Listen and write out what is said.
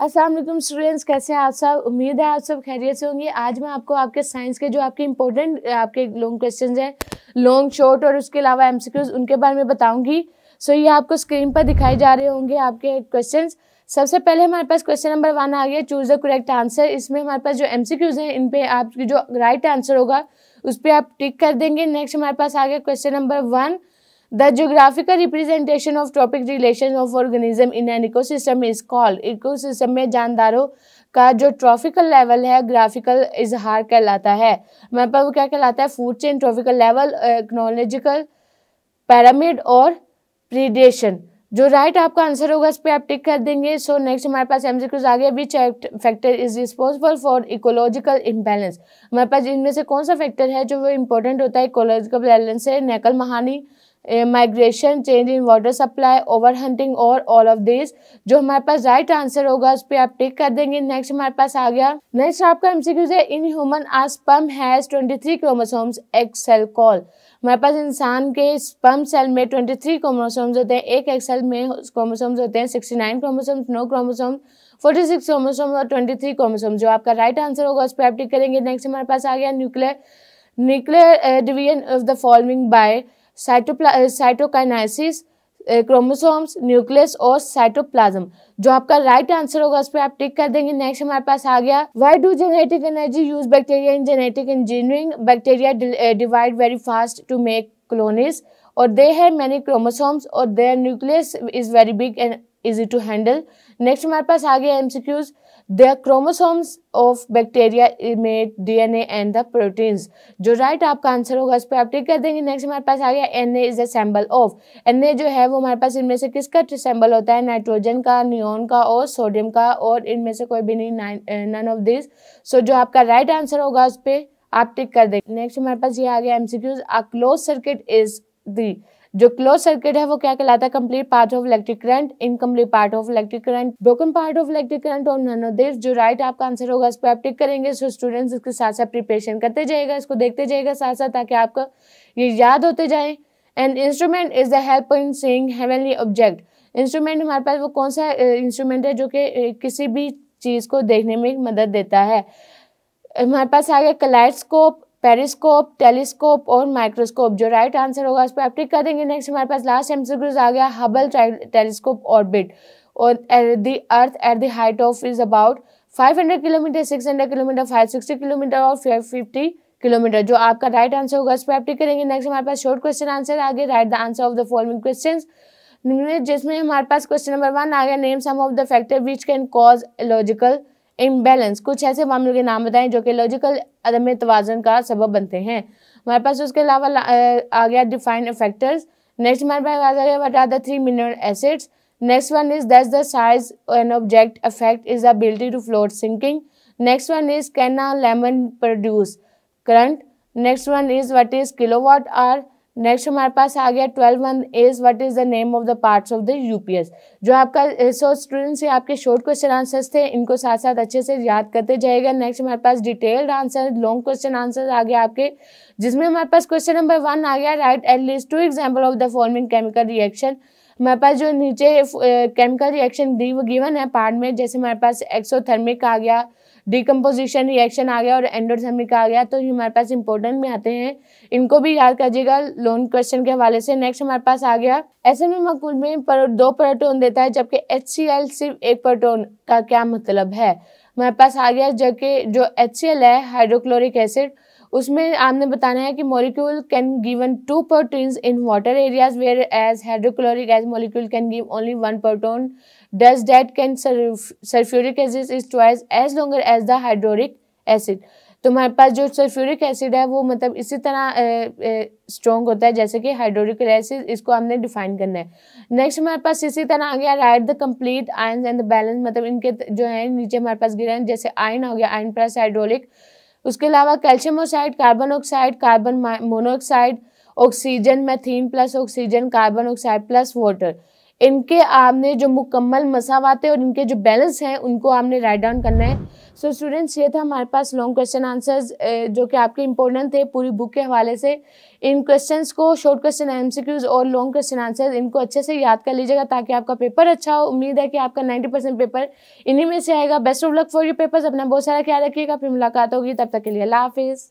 Aslam students कैसे हैं आप सब उम्मीद है आप सब खैरियत से होंगे आज मैं आपको आपके साइंस के जो आपके इंपॉर्टेंट आपके लॉन्ग क्वेश्चन हैं लॉन्ग शॉर्ट और उसके अलावा एम उनके बारे में बताऊंगी सो so, ये आपको स्क्रीन पर दिखाई जा रहे होंगे आपके क्वेश्चन सबसे पहले हमारे पास क्वेश्चन नंबर वन आ गया चूज़ द करेक्ट आंसर इसमें हमारे पास जो एम हैं इन पर आपकी जो राइट आंसर होगा उस पर आप टिक कर देंगे नेक्स्ट हमारे पास आ गया question number one the geographical representation of trophic relation of organism in an ecosystem is called ecosystem में जानदारों का जो ट्रॉफिकल लेवल है ग्राफिकल इजहार कहलाता है मैप पर वो क्या कहलाता है food chain trophic level ecological pyramid और प्रीडेशन जो राइट right आपका आंसर होगा इस पर आप टिक कर देंगे सो so, नेक्स्ट हमारे पास एमसी क्यूज आ गया which factor is responsible for ecological imbalance हमारे पास इनमें से कौन सा फैक्टर है जो वो इम्पोर्टेंट होता है इकोलॉजिकल बैलेंस से नेकल महानी migration change in water supply over hunting और ऑल ऑफ दिस जो हमारे पास राइट आंसर होगा उस पर आप टिक कर देंगे नेक्स्ट हमारे पास आ गया नेक्स्ट आपका एमसीक्यूज है in human a sperm has 23 chromosomes एक सेल कॉल हमारे पास इंसान के स्पम सेल में 23 क्रोमोसोम्स होते हैं एक एक सेल में क्रोमोसोम्स होते हैं 69 क्रोमोसोम्स नो फोर्टी 46 क्रोमोसोम और 23 क्रोमोसोम जो आपका राइट आंसर होगा उस पर आप टिक करेंगे नेक्स्ट हमारे पास आ गया nuclear nuclear division of the following by cytokinesis chromosomes nucleus और साइटोप्लाज्म जो आपका राइट right आंसर होगा उस पर आप टिक कर देंगे नेक्स्ट हमारे पास आ गया why do genetic energy use bacteria in genetic engineering bacteria divide very fast to make clones और दे हैव मैनी क्रोमोसोम्स और their nucleus is very big and easy to handle next हमारे पास आ गया M C Qs the chromosomes of bacteria made D N A and the proteins जो right right आपका answer होगा इस पर आप टिक कर देंगे नेक्स्ट हमारे पास आ गया N A is assemble of N A जो है वो हमारे पास इनमें से किसका सैम्बल होता है नाइट्रोजन का न्योन का और सोडियम का और इनमें से कोई भी नहीं नन ऑफ दिस सो जो आपका राइट right आंसर होगा उस पर आप टिक कर देंगे नेक्स्ट हमारे पास ये आ गया M C Qs a close circuit is the जो क्लोज सर्किट है वो क्या कहलाता है complete part of electric current incomplete part of electric current broken part of electric current और ननोदेर जो राइट आपका आंसर होगा उसको आप टिक करेंगे सो स्टूडेंट्स उसके साथ साथ प्रिपरेशन करते जाएगा इसको देखते जाएगा साथ साथ ताकि आपको ये याद होते जाए and instrument is the help in seeing heavenly object instrument हमारे पास वो कौन सा इंस्ट्रूमेंट है जो कि किसी भी चीज़ को देखने में मदद देता है हमारे पास आ गया कलाइडस्कोप पेरिस्कोप टेलीस्कोप और माइक्रोस्कोप जो राइट आंसर होगा उस पर आप टिक कर देंगे नेक्स्ट हमारे पास लास्ट एमसीक्यूज आ गया हबल टेलीस्कोप ऑर्बिट और the earth at the height of is about 500 kilometre 600 kilometre 560 kilometre और 550 किलोमीटर जो आपका राइट आंसर होगा उस पर आप टिक करेंगे नेक्स्ट हमारे पास शॉर्ट क्वेश्चन आंसर आ गया write the answer of the following question जिसमें हमारे पास क्वेश्चन नंबर वन आ गया name some of the factor which can cause logical imbalance कुछ ऐसे मामलों के नाम बताएं जो कि लॉजिकल अदम तोज़न का सबब बनते हैं हमारे पास उसके अलावा आ गया डिफाइन फैक्टर्स नेक्स्ट हमारे पास आ गया what are three three mineral acids next one is does the size an object affect is the to float sinking next one is can lemon produce current next one is what is kilo are next हमारे पास आ गया twelve month is what is the name of the parts of the UPS जो आपका so students या आपके short question answers थे इनको साथ साथ अच्छे से याद करते जाएगा नेक्स्ट हमारे पास detailed answer long question answer आ गया आपके जिसमें हमारे पास क्वेश्चन नंबर वन आ गया write at least two example of the forming chemical reaction हमारे पास जो नीचे केमिकल रिएक्शन गिवन है पार्ट में जैसे हमारे पास एक्सोथर्मिक आ गया डिकम्पोजिशन रिएक्शन आ गया और एंडोथर्मिक आ गया तो हमारे पास इंपॉर्टेंट में आते हैं इनको भी याद करिएगा लोन क्वेश्चन के हवाले से नेक्स्ट हमारे पास आ गया ऐसे में मकबूल में पर दो प्रोटोन देता है जबकि एच सिर्फ एक प्रोटोन का क्या मतलब है हमारे पास आ गया जबकि जो एच है हाइड्रोक्लोरिक एसिड उसमें आपने बताना है कि molecule can given to proteins in water areas where as hydrochloric as molecule can give only one proton does that can sulphuric acid is twice as longer as the hydrochloric acid तो हमारे पास जो sulphuric acid है वो मतलब इसी तरह strong होता है जैसे कि हाइड्रोरिक एसिड इसको हमने डिफाइन करना है नेक्स्ट हमारे पास इसी तरह आ गया write the complete ion and the balance मतलब इनके जो है नीचे हमारे पास गिरे हैं जैसे आयन हो गया आयन प्लस हाइड्रोलिक उसके अलावा calcium oxide carbon oxide carbon monoxide oxygen methane plus oxygen carbon oxide plus water इनके आपने जो मुकम्मल मसावात है और इनके जो बैलेंस हैं उनको आपने राइट डाउन करना है सो so, स्टूडेंट्स ये था हमारे पास लॉन्ग क्वेश्चन आंसर्स जो कि आपके इंपॉर्टेंट थे पूरी बुक के हवाले से इन क्वेश्चंस को शॉर्ट क्वेश्चन एमसीक्यूज और लॉन्ग क्वेश्चन आंसर्स इनको अच्छे से याद कर लीजिएगा ताकि आपका पेपर अच्छा हो उम्मीद है कि आपका 90 परसेंट पेपर इन्हीं में से आएगा best of luck for you papers अपना बहुत सारा ख्याल रखिएगा फिर मुलाकात होगी तब तक के लिए अला हाफिज़